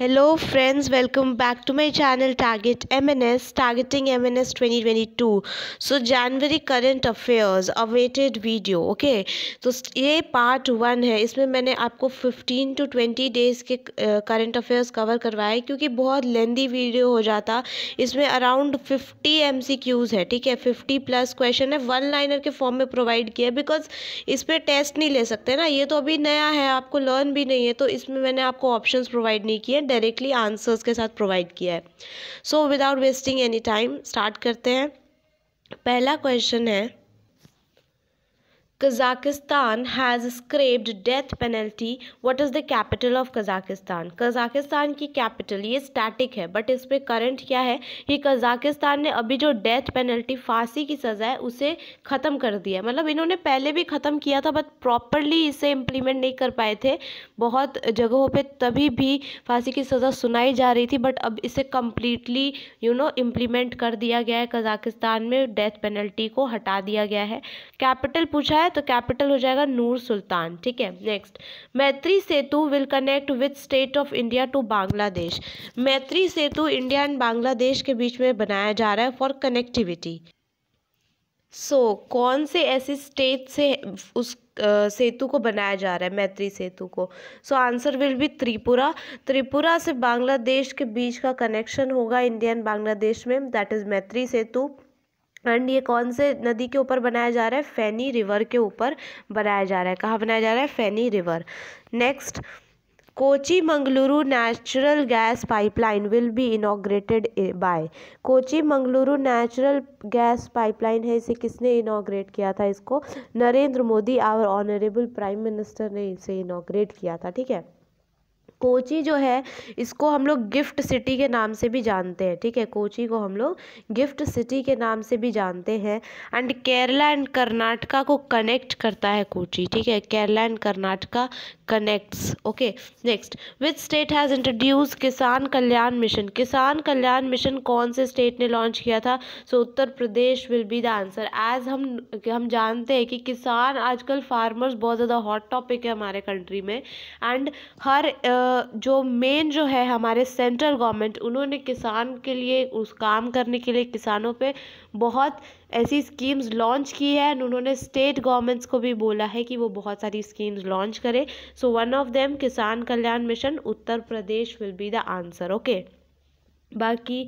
Hello friends welcome back to my channel target MNS targeting MNS 2022. So January current affairs awaited video okay तो ये part one है इसमें मैंने आपको 15 to 20 days के current affairs cover करवाए क्योंकि बहुत लेंदी वीडियो हो जाता इसमें अराउंड 50 एम है ठीक है फिफ्टी प्लस क्वेश्चन है वन लाइनर के फॉर्म में प्रोवाइड किया बिकॉज इस पर टेस्ट नहीं ले सकते ना ये तो अभी नया है आपको लर्न भी नहीं है तो इसमें मैंने आपको ऑप्शन प्रोवाइड नहीं किए डायरेक्टली आंसर्स के साथ प्रोवाइड किया है so without wasting any time start करते हैं पहला क्वेश्चन है Kazakhstan has scrapped death penalty. What is the capital of Kazakhstan? Kazakhstan की capital ये static है but इस पर current क्या है कि कजाकिस्तान ने अभी जो death penalty फांसी की सज़ा है उसे ख़त्म कर दिया मतलब इन्होंने पहले भी ख़त्म किया था बट प्रॉपरली इसे इम्प्लीमेंट नहीं कर पाए थे बहुत जगहों पर तभी भी फांसी की सज़ा सुनाई जा रही थी बट अब इसे कम्प्लीटली यू नो इम्प्लीमेंट कर दिया गया है कजाकिस्तान में डेथ पेनल्टी को हटा दिया गया है कैपिटल पूछा है तो कैपिटल हो जाएगा नूर सुल्तान ठीक है next Maitri Setu will connect with state of India to Bangladesh Maitri Setu India and Bangladesh के बीच में बनाया जा रहा है फॉर कनेक्टिविटी सो so, कौन से ऐसे स्टेट से उस सेतु को बनाया जा रहा है मैत्री सेतु को so answer will be Tripura Tripura से बांग्लादेश के बीच का कनेक्शन होगा इंडियन बांग्लादेश में दैट इज़ मैत्री सेतु एंड ये कौन से नदी के ऊपर बनाया जा रहा है फैनी रिवर के ऊपर बनाया जा रहा है कहाँ बनाया जा रहा है Feni river next Kochi Mangaluru natural gas pipeline will be inaugurated by Kochi Mangaluru natural gas pipeline है इसे किसने इनाग्रेट किया था इसको Narendra Modi our honourable prime minister ने इसे इनाग्रेट किया था ठीक है कोची जो है इसको हम लोग गिफ्ट सिटी के नाम से भी जानते हैं ठीक है कोची को हम लोग गिफ्ट सिटी के नाम से भी जानते हैं एंड केरला एंड कर्नाटका को कनेक्ट करता है कोची ठीक है Kerala and Karnataka connects okay next which state has introduce Kisan Kalyan mission किसान कल्याण मिशन कौन से स्टेट ने लॉन्च किया था so so, Uttar Pradesh will be the answer as हम हम जानते हैं कि किसान आजकल फार्मर्स बहुत ज़्यादा हॉट टॉपिक है हमारे कंट्री में एंड हर uh, जो मेन जो है हमारे सेंट्रल गवर्नमेंट उन्होंने किसान के लिए उस काम करने के लिए किसानों पे बहुत ऐसी स्कीम्स लॉन्च की है एंड उन्होंने स्टेट गवर्नमेंट्स को भी बोला है कि वो बहुत सारी स्कीम्स लॉन्च करें so one of them Kisan Kalyan mission Uttar Pradesh will be the answer okay बाकी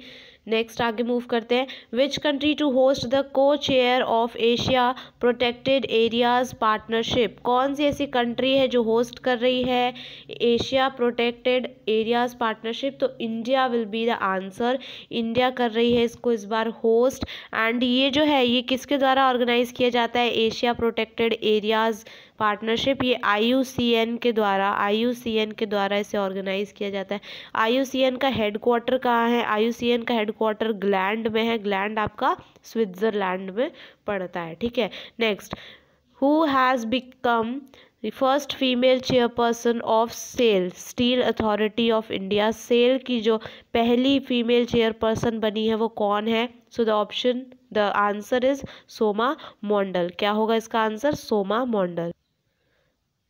नेक्स्ट आगे मूव करते हैं which country to host the co chair of Asia protected areas partnership कौन सी ऐसी कंट्री है जो होस्ट कर रही है एशिया प्रोटेक्टेड एरियाज पार्टनरशिप तो India will be the answer India कर रही है इसको इस बार होस्ट एंड ये जो है ये किसके द्वारा ऑर्गेनाइज किया जाता है एशिया प्रोटेक्टेड एरियाज पार्टनरशिप ये आई के द्वारा आई के द्वारा इसे ऑर्गेनाइज किया जाता है आई का हेडक्वार्टर कहाँ है आई का हेड हेडक्वार्टर ग्लैंड में है ग्लैंड आपका स्विट्ज़रलैंड में पड़ता है ठीक है next who has become the first female chairperson of SAIL Steel Authority of India SAIL की जो पहली फीमेल चेयरपर्सन बनी है वो कौन है so the option the answer is Soma Mondal क्या होगा इसका answer Soma Mondal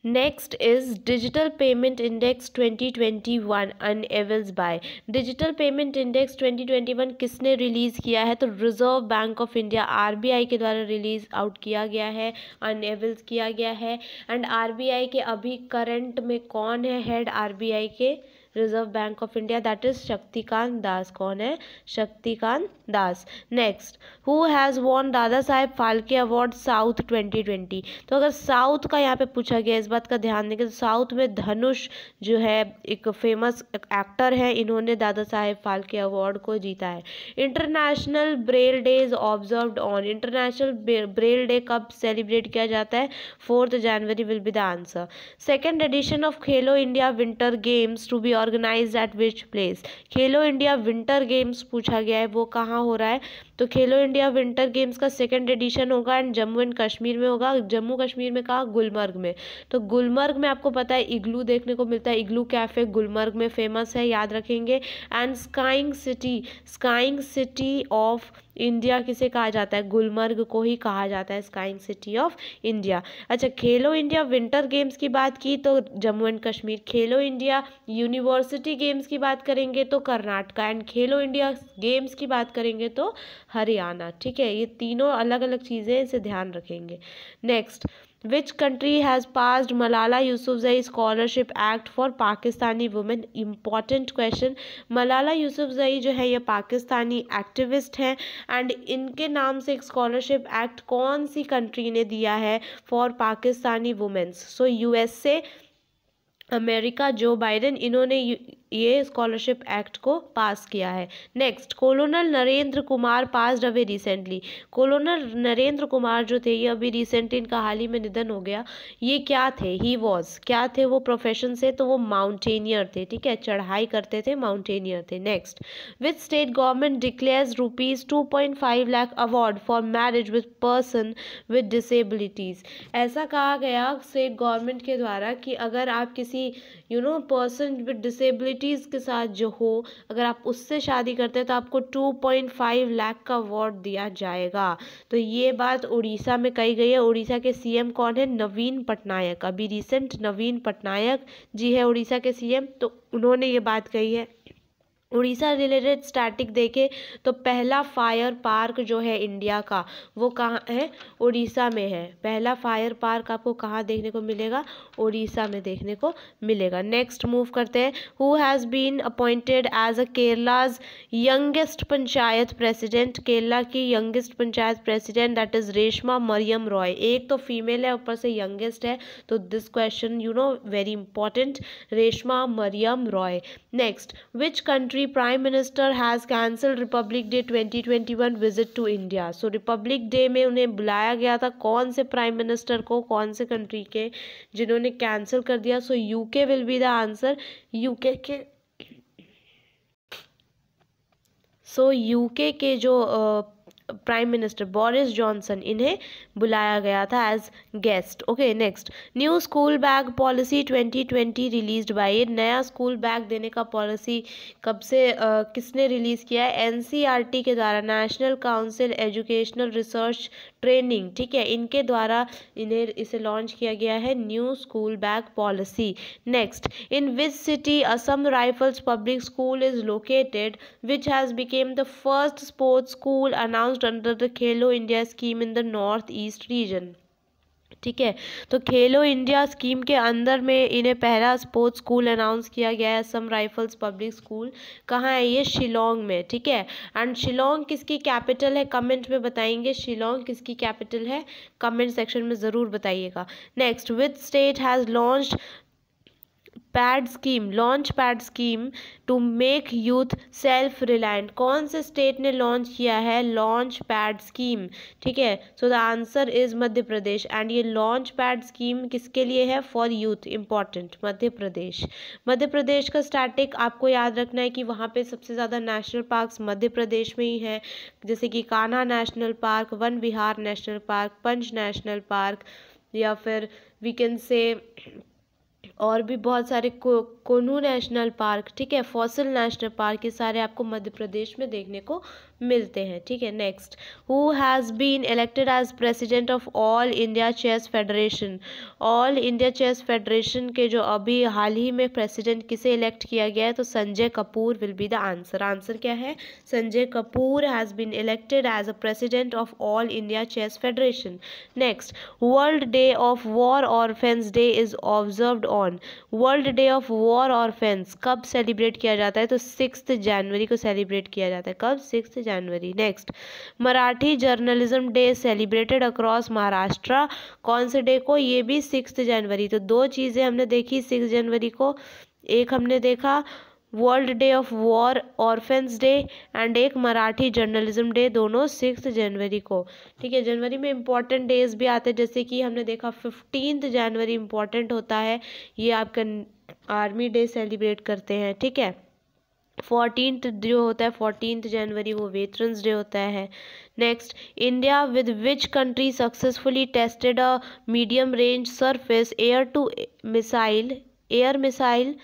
digital payment index twenty twenty 2021 Unables by digital payment index 2021 किसने रिलीज़ किया है तो Reserve Bank of India RBI के द्वारा रिलीज़ आउट किया गया है अन किया गया है एंड आरबीआई के अभी करंट में कौन है हेड आरबीआई के Reserve Bank of India that is Shaktikanta Das कौन है Shaktikanta Das next who has won Dada Saheb Phalke award south 2020 तो अगर साउथ का यहाँ पे पूछा गया इस बात का ध्यान देंगे तो साउथ में धनुष जो है एक फेमस एक्टर हैं इन्होंने दादा साहेब फाल्के अवार्ड को जीता है international Braille day is observe on international Braille day कब सेलिब्रेट किया जाता है fourth January will be the answer second edition of Khelo India winter games to be organise at which place Khelo India winter games पूछा गया है वो कहाँ हो रहा है तो खेलो इंडिया विंटर गेम्स का सेकेंड एडिशन होगा एंड जम्मू एंड कश्मीर में होगा जम्मू कश्मीर में कहा गुलमर्ग में तो गुलमर्ग में आपको पता है इग्लू देखने को मिलता है इग्लू कैफ़े गुलमर्ग में फेमस है याद रखेंगे and skiing city skiing city of India किसे कहा जाता है गुलमर्ग को ही कहा जाता है स्काइंग सिटी ऑफ इंडिया अच्छा खेलो इंडिया विंटर गेम्स की बात की तो जम्मू एंड कश्मीर खेलो इंडिया यूनिवर्सिटी गेम्स की बात करेंगे तो Karnataka and Khelo India games की बात करेंगे तो हरियाणा ठीक है ये तीनों अलग अलग चीज़ें इसे ध्यान रखेंगे next which country has passed Malala Yousafzai scholarship act for Pakistani women important question Malala Yousafzai जो है ये पाकिस्तानी एक्टिविस्ट हैं एंड इनके नाम से एक स्कॉलरशिप एक्ट कौन सी कंट्री ने दिया है for Pakistani womens so U S A America Joe Biden इन्होंने ये स्कॉलरशिप एक्ट को पास किया है next colonel Narendra Kumar pass away recently colonel Narendra Kumar जो थे ये अभी रिसेंट इनका हाल ही में निधन हो गया ये क्या थे ही वॉज क्या थे वो प्रोफेशन से तो वो माउंटेनियर थे ठीक है चढ़ाई करते थे माउंटेनियर थे next with state government declares rupees two point five lakh award for marriage with person with disabilities ऐसा कहा गया स्टेट गवर्नमेंट के द्वारा कि अगर आप किसी you know person with disabilities के साथ जो हो अगर आप उससे शादी करते हैं तो आपको टू पॉइंट फाइव लाख का अवार्ड दिया जाएगा तो ये बात उड़ीसा में कही गई है उड़ीसा के सीएम कौन है नवीन पटनायक अभी रिसेंट नवीन पटनायक जी है उड़ीसा के सीएम तो उन्होंने ये बात कही है उड़ीसा रिलेटेड स्टैटिक देखें तो पहला फायर पार्क जो है इंडिया का वो कहाँ है उड़ीसा में है पहला फायर पार्क आपको कहाँ देखने को मिलेगा उड़ीसा में देखने को मिलेगा नेक्स्ट मूव करते हैं who has been appointed as a Kerala's youngest panchayat president Kerala की youngest panchayat president that is Reshma Mariam Roy एक तो फीमेल है ऊपर से यंगेस्ट है तो this question you know very important Reshma Mariam Roy next which country Deputy Prime Minister has cancelled Republic Day 2021 visit to India. So Republic Day में उन्हें बुलाया गया था कौन से Prime Minister को कौन से country के जिन्होंने cancel कर दिया So UK will be the answer. UK के सो so, यूके के जो uh, prime minister Boris Johnson इन्हें बुलाया गया था as guest okay next new school bag policy 2020 release by नया स्कूल बैग देने का पॉलिसी कब से uh, किसने रिलीज़ किया है एन e के द्वारा national council educational research training ठीक है इनके द्वारा इन्हें इसे लॉन्च किया गया है new school bag policy next in which city Assam rifles public school is located which has become the first sports school announce under the Khelo India scheme in the north east region ठीक है तो Khelo India scheme के अंदर में इन्हें पहला sports school announce किया गया है असम राइफल्स पब्लिक स्कूल कहाँ है ये शिलोंग में ठीक है एंड शिलोंग किसकी कैपिटल है कमेंट में बताएंगे शिलोंग किसकी कैपिटल है कमेंट सेक्शन में ज़रूर बताइएगा next with state has launch pad scheme launch pad scheme to make youth self reliant कौन से स्टेट ने लॉन्च किया है लॉन्च पैड स्कीम ठीक है so the answer is Madhya Pradesh and ये लॉन्च पैड स्कीम किसके लिए है for youth important Madhya Pradesh Madhya Pradesh का स्टैटिक आपको याद रखना है कि वहाँ पे सबसे ज़्यादा नेशनल पार्क्स मध्य प्रदेश में ही हैं जैसे कि Kanha national park Van Vihar national park Pench national park या फिर वी कैन से और भी बहुत सारे को कोनू नेशनल पार्क ठीक है फॉसिल नेशनल पार्क ये सारे आपको मध्य प्रदेश में देखने को मिलते हैं ठीक है next who has been elected as president of all India chess federation all India chess federation के जो अभी हाल ही में प्रेसिडेंट किसे इलेक्ट किया गया है तो Sanjay Kapoor will be the answer answer क्या है Sanjay Kapoor has been elected as a president of all India chess federation next world day of war or day is observe on world day of war orphans कब celebrate किया जाता है तो six January को celebrate किया जाता है कब six January next Marathi journalism day celebrated across Maharashtra कौन से डे को ये भी सिक्स जनवरी तो दो चीज़ें हमने देखी सिक्स जनवरी को एक हमने देखा world day of war orphans day and एक मराठी जर्नलिज्म डे दोनों सिक्स जनवरी को ठीक है जनवरी में इंपॉर्टेंट डेज भी आते हैं जैसे कि हमने देखा फिफ्टींथ जनवरी इंपॉर्टेंट होता है ये आपका आर्मी डे सेलिब्रेट करते हैं ठीक है फोर्टीनथ जो होता है फोर्टीनथ जनवरी वो वेटरन्स डे होता है next India with which country successfully tested a medium range surface air to missile air missile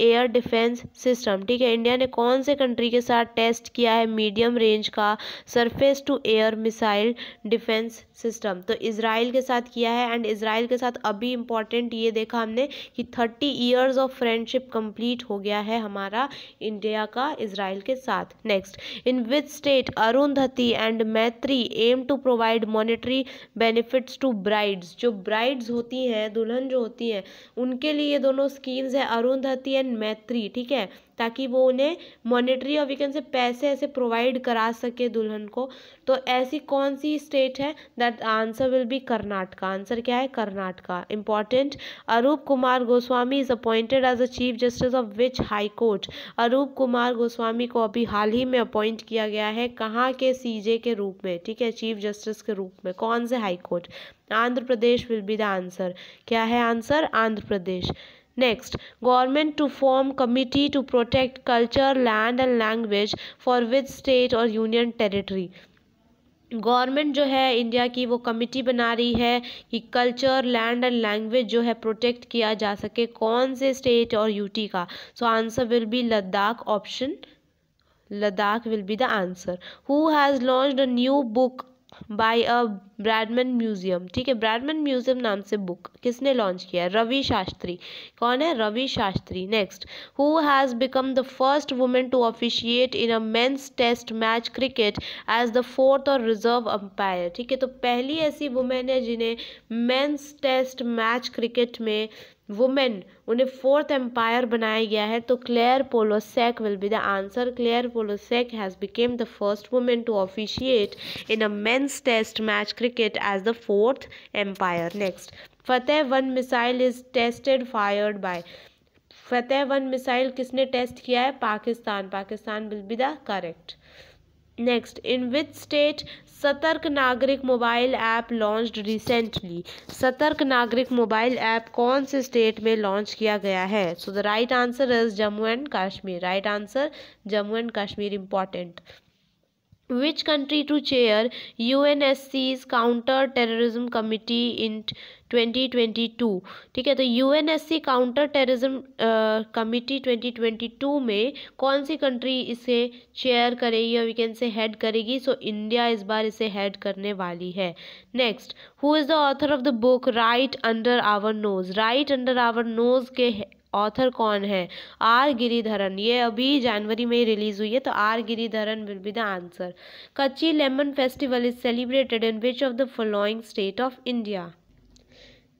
air defence system ठीक है इंडिया ने कौन से कंट्री के साथ टेस्ट किया है मीडियम रेंज का surface to air missile defence system तो इसराइल के साथ किया है एंड इसराइल के साथ अभी इम्पॉर्टेंट ये देखा हमने कि thirty years of friendship complete हो गया है हमारा इंडिया का इसराइल के साथ next in with state Arundhati and Maitri aim to provide monetary benefits to brides जो ब्राइड्स होती हैं दुल्हन जो होती हैं उनके लिए ये दोनों स्कीम्स हैं अरुंधति एंड मैत्री ठीक है ताकि वो उन्हें मॉनेटरी और वी कैन से पैसे ऐसे प्रोवाइड करा सके दुल्हन को तो ऐसी कौन सी स्टेट है that answer will be Karnataka answer क्या है Karnataka important Arup Kumar Goswami is appointed as a chief justice of which high court Arup Kumar Goswami को अभी हाल ही में अपॉइंट किया गया है कहाँ के सी के रूप में ठीक है चीफ जस्टिस के रूप में कौन से high court Andhra Pradesh will be the answer क्या है answer Andhra Pradesh next government to form committee to protect culture land and language for with state और यूनियन territory गवर्नमेंट जो है इंडिया की वो कमिटी बना रही है कि कल्चर लैंड एंड लैंग्वेज जो है प्रोटेक्ट किया जा सके कौन से स्टेट और यूटी का so answer will be Ladakh option Ladakh will be the answer who has launch a new book by a Bradman museum ठीक है ब्रैडमैन म्यूजियम नाम से बुक किसने लॉन्च किया रवि शास्त्री कौन है Ravi Shastri next who has become the first women to officiate in a mens test match cricket as the fourth और reserve umpire ठीक है तो पहली ऐसी वुमेन है जिन्हें मेंस टेस्ट मैच क्रिकेट में वुमेन उन्हें फोर्थ एम्पायर बनाया गया है तो Claire Polosak will be the answer Claire Polosak has become the first women to officiate in a mens test match cricket as the fourth umpire next Fatah one missile is tested fired by Fatah one missile किसने test किया है Pakistan Pakistan will be the correct next in which state Satark Nagrik mobile app launch recently सतर्क Nagrik mobile app कौन से state में launch किया गया है so the right answer is Jammu and Kashmir right answer Jammu and Kashmir important chair U N S C's counter terrorism committee in 2022 ठीक है तो यूएनएससी काउंटर टेररिज्म कमिटी 2022 में कौन सी कंट्री इसे चेयर करेगी या वी कैन से हेड करेगी सो इंडिया इस बार इसे हेड करने वाली है next who is the author of the book right under our nose right under our nose के ऑथर कौन है आर गिरिधरन ये अभी जनवरी में ही रिलीज हुई है तो R Giridharan will be the answer Kachai lemon festival is celebrated in which of the following state of India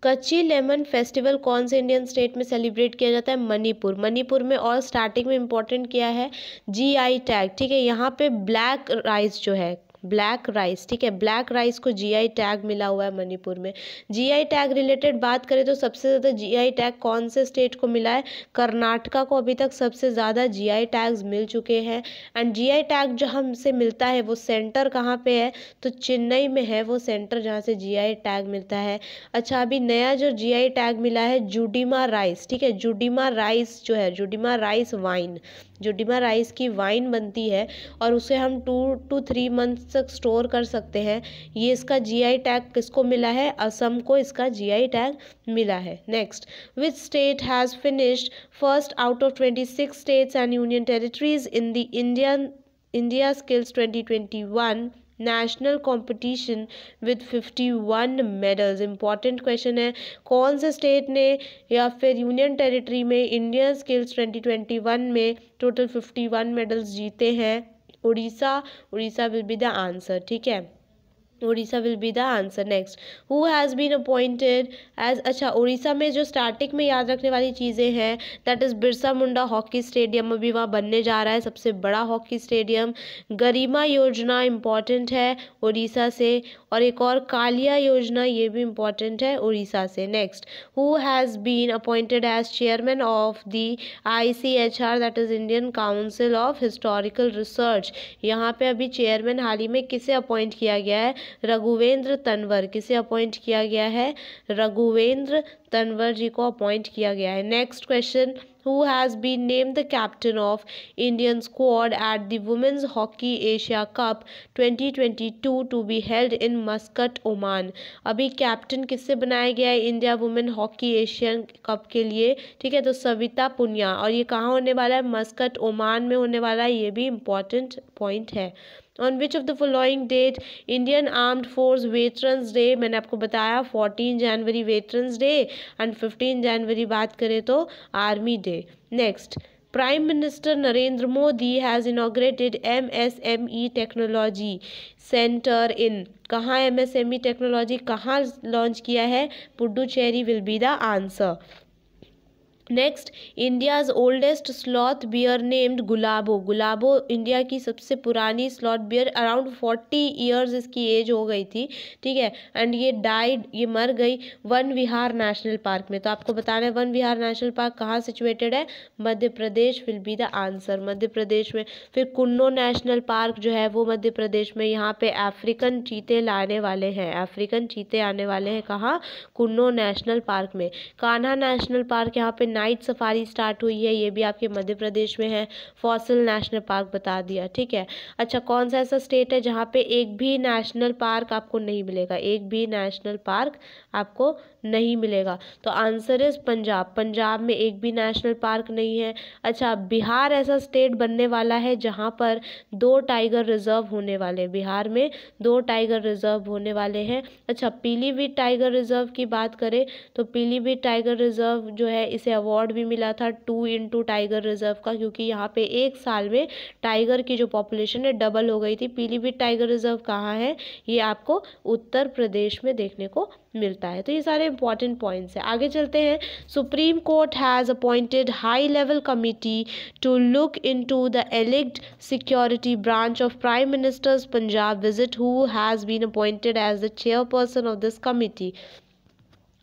Kachai lemon festival कौन से इंडियन स्टेट में सेलिब्रेट किया जाता है मणिपुर मणिपुर में और स्टार्टिंग में इम्पोर्टेंट किया है जीआई टैग ठीक है यहाँ पे ब्लैक राइस जो है ब्लैक राइस ठीक है ब्लैक राइस को जीआई टैग मिला हुआ है मणिपुर में जीआई टैग रिलेटेड बात करें तो सबसे ज़्यादा जीआई टैग कौन से स्टेट को मिला है कर्नाटका को अभी तक सबसे ज़्यादा जीआई टैग्स मिल चुके हैं एंड जीआई टैग जो हमसे मिलता है वो सेंटर कहाँ पे है तो चेन्नई में है वो सेंटर जहाँ से जीआई टैग मिलता है अच्छा अभी नया जो जीआई टैग मिला है जुडीमा राइस ठीक है जुडीमा राइस जो है जुडीमा राइस वाइन जो डिमा राइस की वाइन बनती है और उसे हम टू टू थ्री मंथ्स तक स्टोर कर सकते हैं ये इसका जीआई टैग किसको मिला है असम को इसका जीआई टैग मिला है next which state has finished first out of twenty six states and union territories in the Indian India skills twenty twenty one national competition with 51 medals important question है कौन से स्टेट ने या फिर union territory में Indian skills 2021 में total 51 medals जीते हैं Orissa Orissa will be the answer ठीक है Orissa will be the answer next who has been appointed as अच्छा उड़ीसा में जो स्टार्टिंग में याद रखने वाली चीज़ें हैं that is Birsa Munda hockey stadium अभी वहाँ बनने जा रहा है सबसे बड़ा हॉकी स्टेडियम गरिमा योजना इम्पॉर्टेंट है उड़ीसा से और एक और कालिया योजना ये भी इम्पॉर्टेंट है उड़ीसा से next who has been appointed as chairman of the I C H R that is Indian council of historical research यहाँ पर अभी चेयरमैन हाल ही में किसे अपॉइंट किया गया है रघुवेंद्र तनवर किसे अपॉइंट किया गया है रघुवेंद्र तनवर जी को अपॉइंट किया गया है next question has been been the captain of Indian squad at at hockey Asia cup twenty twenty 2022 to be held in Muscat Oman अभी कैप्टन किससे बनाया गया है India women hockey Asian cup के लिए ठीक है तो सविता पुनिया और ये कहाँ होने वाला है मस्कट ओमान में होने वाला है ये भी इम्पॉर्टेंट पॉइंट है on which of the following date Indian armed force veterans day मैंने आपको बताया fourteen January veterans day and fifteen January बात करें तो army day next prime minister Narendra Modi has inaugurated M S M E technology centre in कहाँ M M S E technology कहाँ launch किया है Puducherry will be the answer next India's oldest sloth bear named Gulabo Gulabo India की सबसे पुरानी sloth bear around forty years इसकी age हो गई थी ठीक है एंड ये डाइड ये मर गई वन विहार नेशनल पार्क में तो आपको बताना है वन विहार नेशनल पार्क कहाँ सिचुएटेड है Madhya Pradesh will be the answer Madhya Pradesh में फिर कुन्नो नेशनल पार्क जो है वो मध्य प्रदेश में यहाँ पे अफ्रीकन चीते लाने वाले हैं अफ्रीकन चीते आने वाले हैं कहाँ कुन्नो नेशनल पार्क में कान्हा नेशनल पार्क यहाँ पे नाइट सफारी स्टार्ट हुई है ये भी आपके मध्य प्रदेश में है फॉसिल नेशनल पार्क बता दिया ठीक है अच्छा कौन सा ऐसा स्टेट है जहाँ पे एक भी नेशनल पार्क आपको नहीं मिलेगा एक भी नेशनल पार्क आपको नहीं मिलेगा तो आंसर इज़ पंजाब पंजाब में एक भी नेशनल पार्क नहीं है अच्छा बिहार ऐसा स्टेट बनने वाला है जहाँ पर दो टाइगर रिजर्व होने वाले बिहार में दो टाइगर रिजर्व होने वाले हैं अच्छा पीलीभीत टाइगर रिजर्व की बात करें तो पीलीभीत टाइगर रिजर्व जो है इसे अवार्ड भी मिला था टू इंटू टाइगर रिजर्व का क्योंकि यहाँ पे एक साल में टाइगर की जो पॉपुलेशन है डबल हो गई थी पीलीभीत टाइगर रिजर्व कहाँ है ये आपको उत्तर प्रदेश में देखने को मिलता है तो ये सारे इंपॉर्टेंट पॉइंट्स हैं आगे चलते हैं supreme court has appointed high level committee to look into the alleged security branch of prime minister's Punjab visit who has been appointed as the chairperson of this committee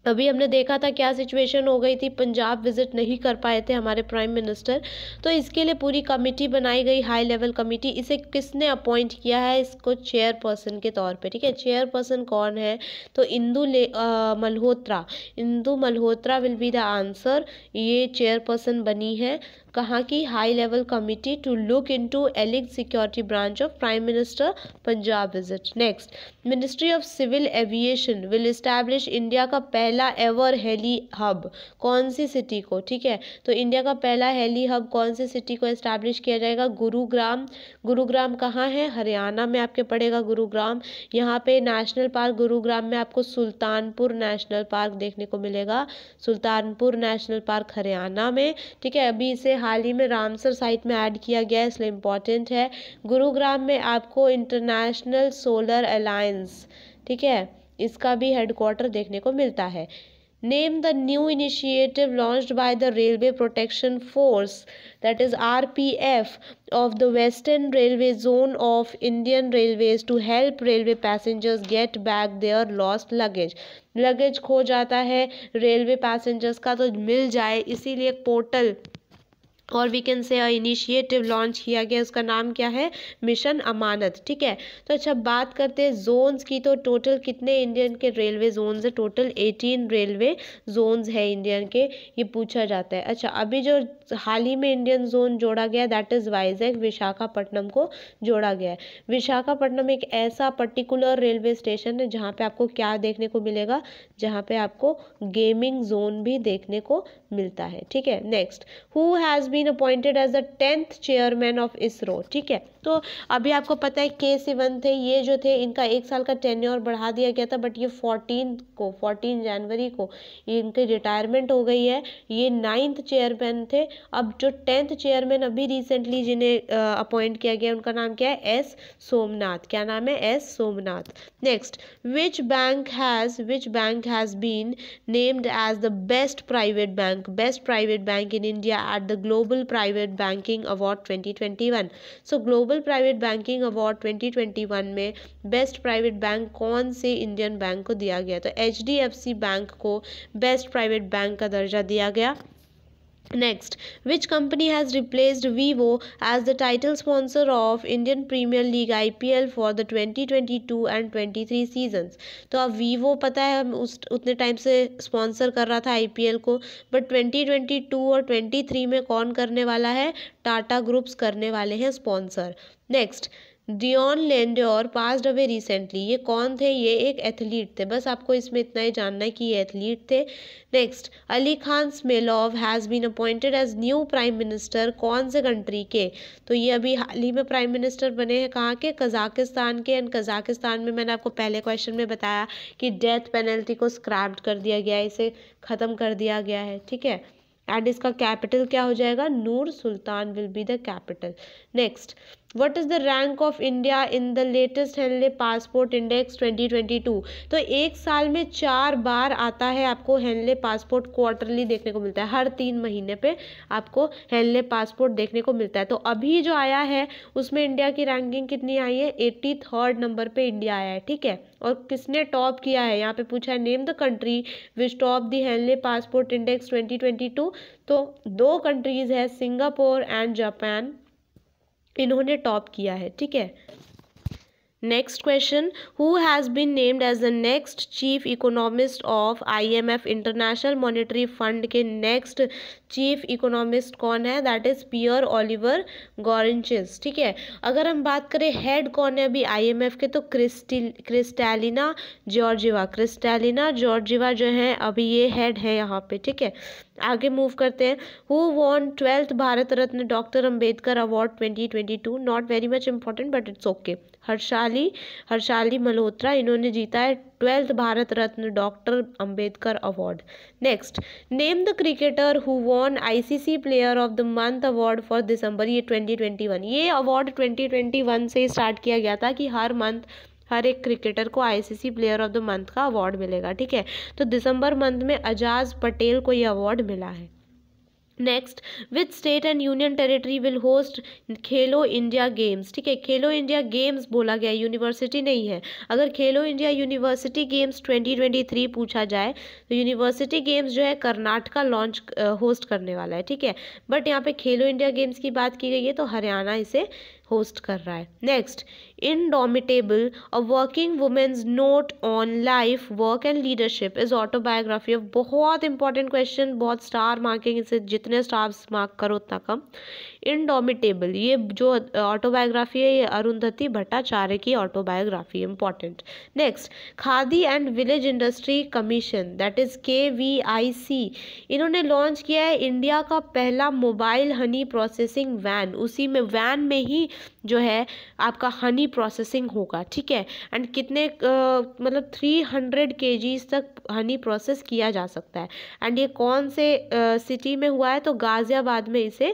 अभी हमने देखा था क्या सिचुएशन हो गई थी पंजाब विज़िट नहीं कर पाए थे हमारे प्राइम मिनिस्टर तो इसके लिए पूरी कमेटी बनाई गई हाई लेवल कमेटी इसे किसने अपॉइंट किया है इसको चेयर पर्सन के तौर पे ठीक है चेयर पर्सन कौन है तो इंदू ले आ, Malhotra Indu Malhotra will be the answer ये चेयर पर्सन बनी है कहा कि high level committee to look into एलिग security branch of prime minister Punjab visit next ministry of civil aviation will establish India का पहला एवर हेली हब कौन सी सिटी को ठीक है तो इंडिया का पहला हेली हब कौन सी सिटी को इस्टेब्लिश किया जाएगा गुरुग्राम गुरुग्राम कहाँ है हरियाणा में आपके पड़ेगा गुरुग्राम यहाँ पे नेशनल पार्क गुरुग्राम में आपको सुल्तानपुर नेशनल पार्क देखने को मिलेगा सुल्तानपुर नेशनल पार्क हरियाणा में ठीक है अभी इसे हाल ही में रामसर साइट में ऐड किया गया है इसलिए इम्पॉर्टेंट है गुरुग्राम में आपको इंटरनेशनल सोलर अलायंस ठीक है इसका भी हेडक्वार्टर देखने को मिलता है name the new initiative launch by the railway protection force that is R P F of the western railway zone of Indian railway to help railway passengers get back their lost luggage luggage खो जाता है railway passengers का तो मिल जाए इसीलिए portal और we can say initiative launch किया गया उसका नाम क्या है मिशन अमानत ठीक है तो अच्छा बात करते हैं जोन्स की तो टोटल कितने इंडियन के रेलवे जोन्स है टोटल एटीन रेलवे जोन्स है इंडियन के ये पूछा जाता है अच्छा अभी जो हाल ही में इंडियन जोन जोड़ा गया दैट इज़ वाइजैक विशाखापट्टनम को जोड़ा गया है विशाखापट्टनम एक ऐसा पर्टिकुलर रेलवे स्टेशन है जहाँ पर आपको क्या देखने को मिलेगा जहाँ पर आपको गेमिंग जोन भी देखने को मिलता है ठीक है next who has be been appointed as the tenth chairman of ISRO ठीक है तो अभी आपको पता है के सिवन थे ये जो थे इनका एक साल का टेन्योर बढ़ा दिया गया था बट ये फोर्टीन को फोर्टीन जनवरी को इनकी रिटायरमेंट हो गई है ये नाइन्थ चेयरमैन थे अब जो टेंथ चेयरमैन अभी रिसेंटली जिन्हें अपॉइंट किया गया उनका नाम क्या है एस सोमनाथ क्या नाम है S Somnath next which bank has which bank has been named as the best private bank best private bank in India at the glob global private banking award 2021 so global private banking award 2021 में best private bank कौन से Indian bank को दिया गया तो H bank को best private bank का दर्जा दिया गया Next, which company has replaced Vivo as the title sponsor of Indian Premier League IPL for the 2022 and 23 seasons? तो अब Vivo पता है हम उस उतने टाइम से स्पॉन्सर कर रहा था IPL को बट 2022 और 23 में कौन करने वाला है टाटा ग्रुप्स करने वाले हैं sponsor next Deon Lendore passed away recently ये कौन थे ये एक एथलीट थे बस आपको इसमें इतना ही जानना है कि ये एथलीट थे next Ali Khan Smailov has been appointed as new prime minister कौन से कंट्री के तो ये अभी हाल ही में प्राइम मिनिस्टर बने हैं कहाँ के कजाकिस्तान के एंड कजाकिस्तान में मैंने आपको पहले क्वेश्चन में बताया कि डेथ पेनल्टी को स्क्रैप्ड कर दिया गया है इसे ख़त्म कर दिया गया है ठीक है एंड इसका कैपिटल क्या हो जाएगा Nur Sultan will be the capital next what is the rank of India in the latest Henley passport index 2022 तो एक साल में चार बार आता है आपको हेनले पासपोर्ट क्वार्टरली देखने को मिलता है हर तीन महीने पे आपको हेनले पासपोर्ट देखने को मिलता है तो अभी जो आया है उसमें इंडिया की रैंकिंग कितनी आई है एट्टी थर्ड नंबर पर इंडिया आया है ठीक है और किसने टॉप किया है यहाँ पे पूछा है name the country which top the Henley passport index 2022 तो दो कंट्रीज़ है सिंगापुर एंड जापान इन्होंने टॉप किया है ठीक है next question who has been named as the next chief economist of I M F international monetary fund के next chief economist कौन है that is Pierre Olivier Gourinchas ठीक है अगर हम बात करें हेड कौन है अभी आई एम एफ के तो Kristi Kristalina Georgieva Kristalina Georgieva जो है अभी ये हेड है यहाँ पे ठीक है आगे मूव करते हैं who won twelfth Bharat Ratna doctor Ambedkar award twenty twenty two not very much important but it's okay Harshali Harshali Malhotra इन्होंने जीता है twelfth Bharat Ratna doctor Ambedkar award next name the cricketer who won ICC player of the month award for December ये 2021 ये award 2021 से start किया गया था कि हर मंथ हर एक क्रिकेटर को ICC player of the month का अवार्ड मिलेगा ठीक है तो दिसंबर मंथ में अजाज़ पटेल को ये अवार्ड मिला है next with state and union territory will host Khelo India games ठीक है खेलो इंडिया गेम्स बोला गया यूनिवर्सिटी नहीं है अगर खेलो इंडिया यूनिवर्सिटी गेम्स 2023 पूछा जाए तो यूनिवर्सिटी गेम्स जो है कर्नाटका लॉन्च होस्ट करने वाला है ठीक है बट यहाँ पे खेलो इंडिया गेम्स की बात की गई है तो हरियाणा इसे होस्ट कर रहा है next indomitable a working women's note on life work and leadership is autobiography बहुत इंपॉर्टेंट क्वेश्चन बहुत स्टार मार्किंग इसे जितने स्टार्स मार्क करो उतना कम इनडोमिटेबल ये जो ऑटोबायोग्राफी है ये अरुंधति भट्टाचार्य की autobiography important next Khadi and village industry commission that is K V I C इन्होंने लॉन्च किया है इंडिया का पहला मोबाइल हनी प्रोसेसिंग वैन उसी में वैन में ही जो है आपका हनी प्रोसेसिंग होगा ठीक है एंड कितने uh, मतलब थ्री हंड्रेड के तक हनी प्रोसेस किया जा सकता है एंड ये कौन से सिटी uh, में हुआ है तो गाज़ियाबाद में इसे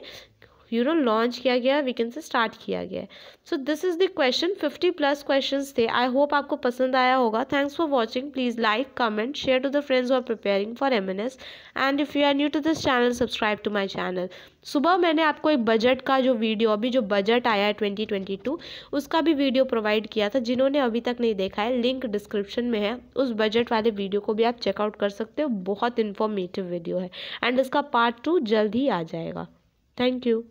यू नो लॉन्च किया गया वीकेंड से स्टार्ट किया गया है so this is the question fifty plus question थे आई होप आपको पसंद आया होगा thanks for watching please like comment share to the friends are preparing for M N S and if you are new to this channel subscribe to my channel सुबह मैंने आपको एक budget का जो वीडियो अभी जो बजट आया है ट्वेंटी ट्वेंटी टू उसका भी वीडियो प्रोवाइड किया था जिन्होंने अभी तक नहीं देखा है लिंक डिस्क्रिप्शन में है उस बजट वाले वीडियो को भी आप चेकआउट कर सकते हो बहुत इन्फॉर्मेटिव वीडियो है एंड इसका पार्ट टू जल्द ही आ जाएगा थैंक यू